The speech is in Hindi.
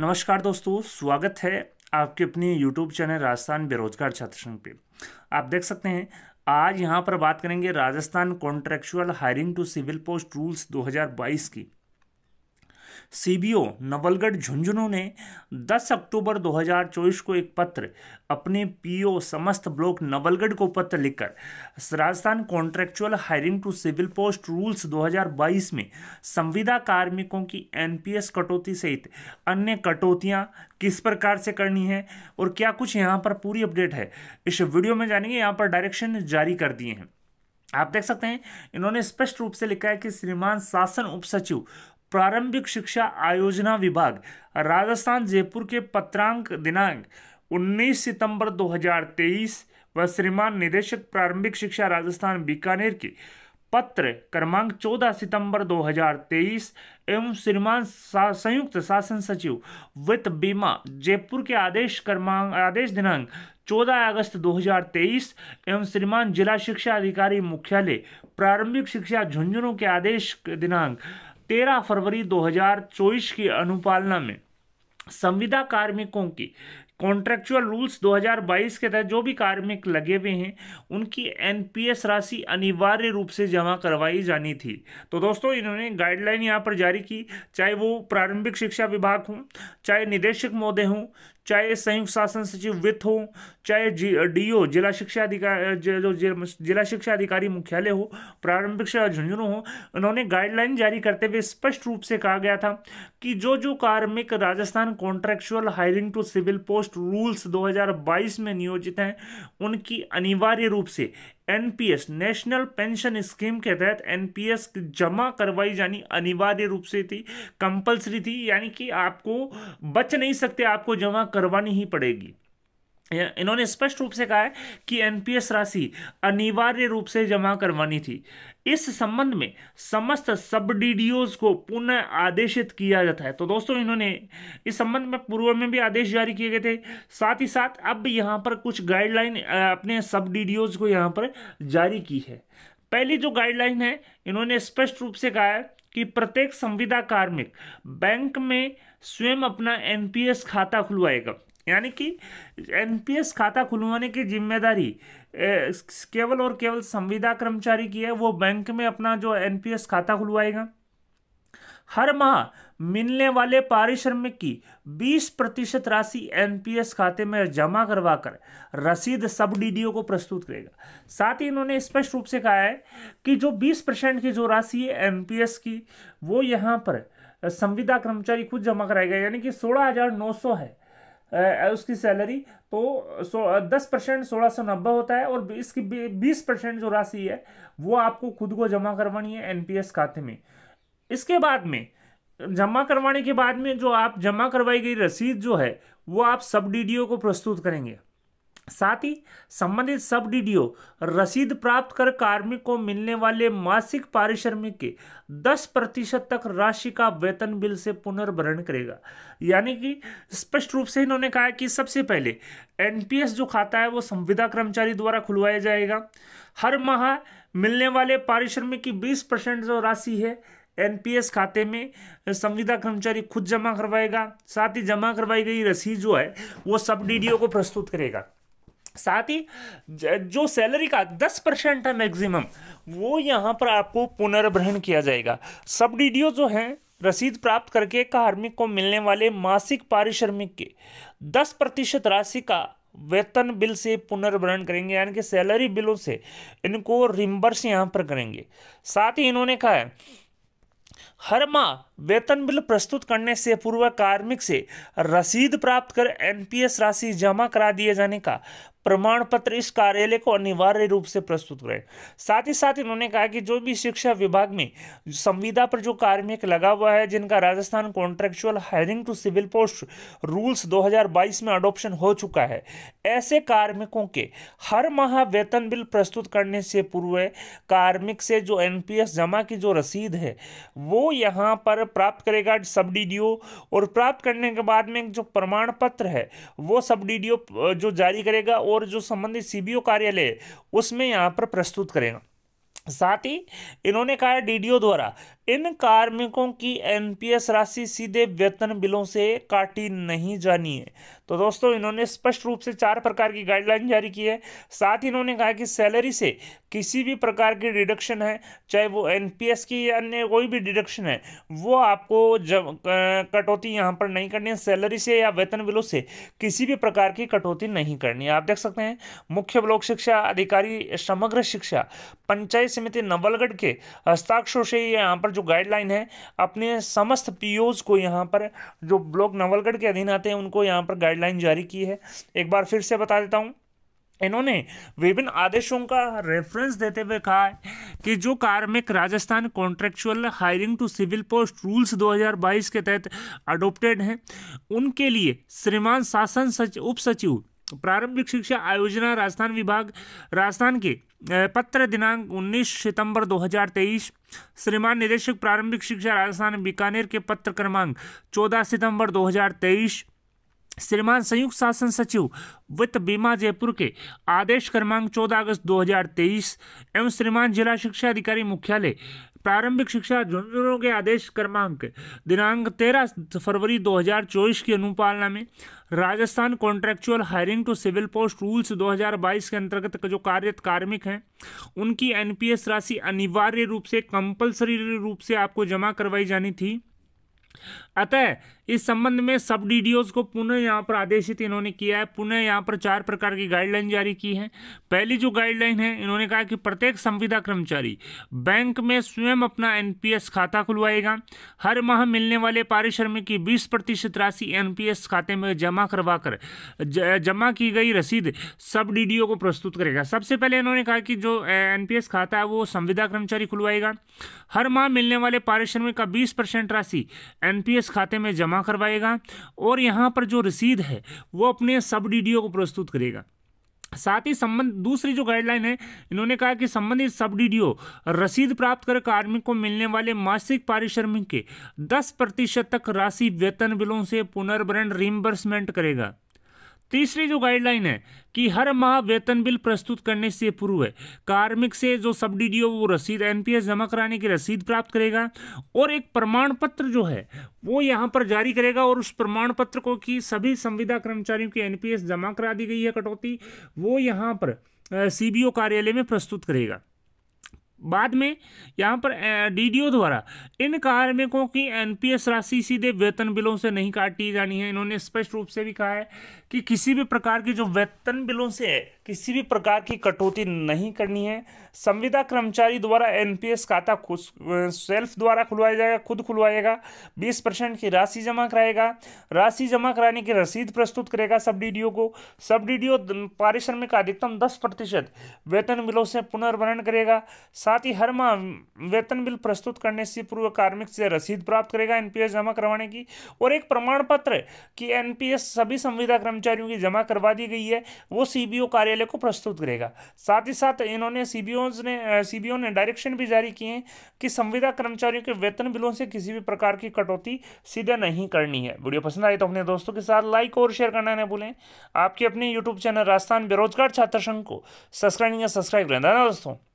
नमस्कार दोस्तों स्वागत है आपके अपने यूट्यूब चैनल राजस्थान बेरोजगार छात्र संघ पे आप देख सकते हैं आज यहाँ पर बात करेंगे Rajasthan contractual hiring to civil post rules 2022 की सीबीओ नवलगढ़ झुंझुनू ने 10 अक्टूबर 2024 को एक पत्र अपने पीओ समस्त ब्लॉक नवलगढ़ को पत्र लिखकर Rajasthan contractual hiring to civil post rules 2022 में संविदा कार्मिकों की एनपीएस कटौती सहित अन्य कटौतियां किस प्रकार से करनी है और क्या कुछ यहाँ पर पूरी अपडेट है इस वीडियो में जानेंगे यहाँ पर डायरेक्शन जारी कर दिए हैं आप देख सकते हैं इन्होंने स्पष्ट रूप से लिखा है कि श्रीमान शासन उप सचिव प्रारंभिक शिक्षा आयोजना विभाग राजस्थान जयपुर के पत्रांक दिनांक 19 सितंबर 2023 व श्रीमान निदेशक प्रारंभिक शिक्षा राजस्थान बीकानेर के पत्र क्रमांक 14 सितंबर 2023 एवं श्रीमान सा, संयुक्त शासन सचिव वित्त बीमा जयपुर के आदेश क्रमांक आदेश दिनांक 14 अगस्त 2023 एवं श्रीमान जिला शिक्षा अधिकारी मुख्यालय प्रारंभिक शिक्षा झुंझुनू के आदेश दिनांक 13 फरवरी 2024 की अनुपालना में संविदा कार्मिकों की कॉन्ट्रेक्चुअल रूल्स 2022 के तहत जो भी कार्मिक लगे हुए हैं उनकी एनपीएस राशि अनिवार्य रूप से जमा करवाई जानी थी तो दोस्तों इन्होंने गाइडलाइन यहाँ पर जारी की चाहे वो प्रारंभिक शिक्षा विभाग हों चाहे निदेशक महोदय हों चाहे संयुक्त शासन सचिव वित्त हो चाहे जी ओ जिला शिक्षा अधिकारी जो जिला शिक्षा अधिकारी मुख्यालय हो प्रारंभिक शिक्षा झुंझुनू हो उन्होंने गाइडलाइन जारी करते हुए स्पष्ट रूप से कहा गया था कि जो जो कार्मिक Rajasthan contractual hiring to civil post rules 2022 में नियोजित हैं उनकी अनिवार्य रूप से एनपीएस नेशनल पेंशन स्कीम के तहत एनपीएस जमा करवाई जानी अनिवार्य रूप से थी कंपलसरी थी यानी कि आपको बच नहीं सकते आपको जमा करवानी ही पड़ेगी इन्होंने स्पष्ट रूप से कहा है कि एनपीएस राशि अनिवार्य रूप से जमा करवानी थी इस संबंध में समस्त सब डीडीओज को पुनः आदेशित किया जाता है तो दोस्तों इन्होंने इस संबंध में पूर्व में भी आदेश जारी किए गए थे साथ ही साथ अब यहाँ पर कुछ गाइडलाइन अपने सब डीडीओज को यहाँ पर जारी की है पहली जो गाइडलाइन है इन्होंने स्पष्ट रूप से कहा है कि प्रत्येक संविदा कार्मिक बैंक में स्वयं अपना एनपीएस खाता खुलवाएगा यानी कि एनपीएस खाता खुलवाने की जिम्मेदारी केवल और केवल संविदा कर्मचारी की है वो बैंक में अपना जो एनपीएस खाता खुलवाएगा हर माह मिलने वाले पारिश्रमिक की 20 प्रतिशत राशि एनपीएस खाते में जमा करवाकर रसीद सब डीडीओ को प्रस्तुत करेगा साथ ही इन्होंने स्पष्ट रूप से कहा है कि जो 20 परसेंट की जो राशि है एनपीएस की वो यहाँ पर संविदा कर्मचारी खुद जमा कराएगा यानी कि सोलह हजार नौ सौ है उसकी सैलरी तो सो दस परसेंट सोलह सौ नब्बे होता है और इसकी बीस परसेंट जो राशि है वो आपको खुद को जमा करवानी है एनपीएस खाते में इसके बाद में जमा करवाने के बाद में जो आप जमा करवाई गई रसीद जो है वो आप सब डीडीओ को प्रस्तुत करेंगे साथ ही संबंधित सब डी रसीद प्राप्त कर कार्मिक को मिलने वाले मासिक पारिश्रमिक के 10 प्रतिशत तक राशि का वेतन बिल से पुनर्भरण करेगा यानी कि स्पष्ट रूप से इन्होंने कहा कि सबसे पहले एनपीएस जो खाता है वो संविदा कर्मचारी द्वारा खुलवाया जाएगा हर माह मिलने वाले पारिश्रमिक की 20 परसेंट जो राशि है एनपीएस खाते में संविदा कर्मचारी खुद जमा करवाएगा साथ ही जमा करवाई गई रसीद जो है वो सब डीडीओ को प्रस्तुत करेगा साथ ही जो सैलरी का दस परसेंट है मैक्सिमम वो यहाँ पर आपको पुनर्भरण किया जाएगा सब डी जो हैं रसीद प्राप्त करके कार्मिक को मिलने वाले मासिक पारिश्रमिक के दस प्रतिशत राशि का वेतन बिल से पुनर्भरण करेंगे यानी कि सैलरी बिलों से इनको रिम्बर्स यहाँ पर करेंगे साथ ही इन्होंने कहा है हर माह वेतन बिल प्रस्तुत करने से पूर्व कार्मिक से रसीद प्राप्त कर एनपीएस राशि जमा करा दिए जाने का प्रमाण पत्र इस कार्यालय को अनिवार्य रूप से प्रस्तुत करें साथ ही साथ इन्होंने कहा कि जो भी शिक्षा विभाग में संविदा पर जो कार्मिक लगा हुआ है जिनका Rajasthan contractual hiring to civil post rules 2022 में अडोप्शन हो चुका है ऐसे कार्मिकों के हर माह वेतन बिल प्रस्तुत करने से पूर्व कार्मिक से जो एन जमा की जो रसीद है वो यहाँ पर प्राप्त करेगा सब डीडीओ और प्राप्त करने के बाद में जो प्रमाण पत्र है वो सब डीडीओ जो जारी करेगा और और जो संबंधित सीबीओ कार्यालय उसमें यहाँ पर प्रस्तुत करेगा साथ ही इन्होंने कहा है डीडीओ द्वारा इन कार्मिकों की एनपीएस राशि सीधे वेतन बिलों से काटी नहीं जानी है तो दोस्तों इन्होंने स्पष्ट रूप से चार प्रकार की गाइडलाइन जारी की है साथ ही इन्होंने कहा कि सैलरी से किसी भी प्रकार की डिडक्शन है चाहे वो एनपीएस की या अन्य कोई भी डिडक्शन है वो आपको जब कटौती यहाँ पर नहीं करनी है सैलरी से या वेतन बिलों से किसी भी प्रकार की कटौती नहीं करनी है आप देख सकते हैं मुख्य ब्लॉक शिक्षा अधिकारी समग्र शिक्षा पंचायत समिति नवलगढ़ के हस्ताक्षर से यहाँ पर जो गाइडलाइन है अपने समस्त पीओज को यहाँ पर जो ब्लॉक नवलगढ़ के अधीन आते हैं उनको यहाँ पर गाइड गाइडलाइन जारी की है एक बार फिर से बता देता हूँ इन्होंने विभिन्न आदेशों का रेफरेंस देते हुए कहा है कि जो कार्मिक Rajasthan contractual hiring to civil post rules 2022 के तहत अडोप्टेड हैं उनके लिए श्रीमान शासन सच उप सचिव प्रारंभिक शिक्षा आयोजना राजस्थान विभाग राजस्थान के पत्र दिनांक 19 सितंबर 2023 श्रीमान निदेशक प्रारंभिक शिक्षा राजस्थान बीकानेर के पत्र क्रमांक 14 सितंबर 2023 श्रीमान संयुक्त शासन सचिव वित्त बीमा जयपुर के आदेश क्रमांक 14 अगस्त 2023 एवं श्रीमान जिला शिक्षा अधिकारी मुख्यालय प्रारंभिक शिक्षा झुंझुनू के आदेश क्रमांक दिनांक 13 फरवरी 2024 की अनुपालना में Rajasthan contractual hiring to civil post rules 2022 के अंतर्गत जो कार्यरत कार्मिक हैं उनकी एनपीएस राशि अनिवार्य रूप से कंपलसरी रूप से आपको जमा करवाई जानी थी अतः इस संबंध में सब डी को पुनः यहाँ पर आदेशित इन्होंने किया है पुनः यहाँ पर चार प्रकार की गाइडलाइन जारी की है पहली जो गाइडलाइन है इन्होंने कहा कि प्रत्येक संविदा कर्मचारी बैंक में स्वयं अपना एनपीएस खाता खुलवाएगा हर माह मिलने वाले पारिश्रमिक की बीस प्रतिशत राशि एनपीएस खाते में जमा करवाकर जमा की गई रसीद सब डीडीओ को प्रस्तुत करेगा सबसे पहले इन्होंने कहा कि जो एनपीएस खाता है वो संविदा कर्मचारी खुलवाएगा हर माह मिलने वाले पारिश्रमिक का बीस राशि एनपीएस इस खाते में जमा करवाएगा और यहाँ पर जो रसीद है वो अपने सब डी को प्रस्तुत करेगा साथ ही संबंध दूसरी जो गाइडलाइन है इन्होंने कहा कि संबंधित सब डीडीओ रसीद प्राप्त कर कार्मिक को मिलने वाले मासिक पारिश्रमिक के 10 प्रतिशत तक राशि वेतन बिलों से पुनर्भरण रिम्बर्समेंट करेगा तीसरी जो गाइडलाइन है कि हर माह वेतन बिल प्रस्तुत करने से पूर्व कार्मिक से जो सब डी वो रसीद एनपीएस जमा कराने की रसीद प्राप्त करेगा और एक प्रमाण पत्र जो है वो यहाँ पर जारी करेगा और उस प्रमाण पत्र को कि सभी संविदा कर्मचारियों की एनपीएस जमा करा दी गई है कटौती वो यहाँ पर सीबीओ कार्यालय में प्रस्तुत करेगा बाद में यहाँ पर डीडीओ द्वारा इन कार्मिकों की एनपीएस राशि सीधे वेतन बिलों से नहीं काटी जानी है इन्होंने स्पष्ट रूप से भी कहा है कि किसी भी प्रकार की जो वेतन बिलों से है किसी भी प्रकार की कटौती नहीं करनी है संविदा कर्मचारी द्वारा एनपीएस खाता खुद सेल्फ द्वारा खुलवाया जाएगा खुद खुलवाएगा बीस परसेंट की राशि जमा कराएगा राशि जमा कराने की रसीद प्रस्तुत करेगा सब डी को सब डी ओ पारिश्रमिक अधिकतम दस प्रतिशत वेतन बिलों से पुनर्भरण करेगा साथ ही हर माह वेतन बिल प्रस्तुत करने से पूर्व कार्मिक से रसीद प्राप्त करेगा एनपीएस जमा करवाने की और एक प्रमाण पत्र कि एनपीएस सभी संविदा कर्मचारियों की जमा करवा दी गई है वो सीबीओ कार्यालय को प्रस्तुत करेगा साथ ही साथ इन्होंने सीबीओ ने सीबीओ ने डायरेक्शन भी जारी किए हैं कि संविदा कर्मचारियों के वेतन बिलों से किसी भी प्रकार की कटौती सीधे नहीं करनी है वीडियो पसंद आई तो अपने दोस्तों के साथ लाइक और शेयर करना न भूलें आपके अपने यूट्यूब चैनल राजस्थान बेरोजगार छात्र संघ को सब्सक्राइब या सब्सक्राइब करें दोस्तों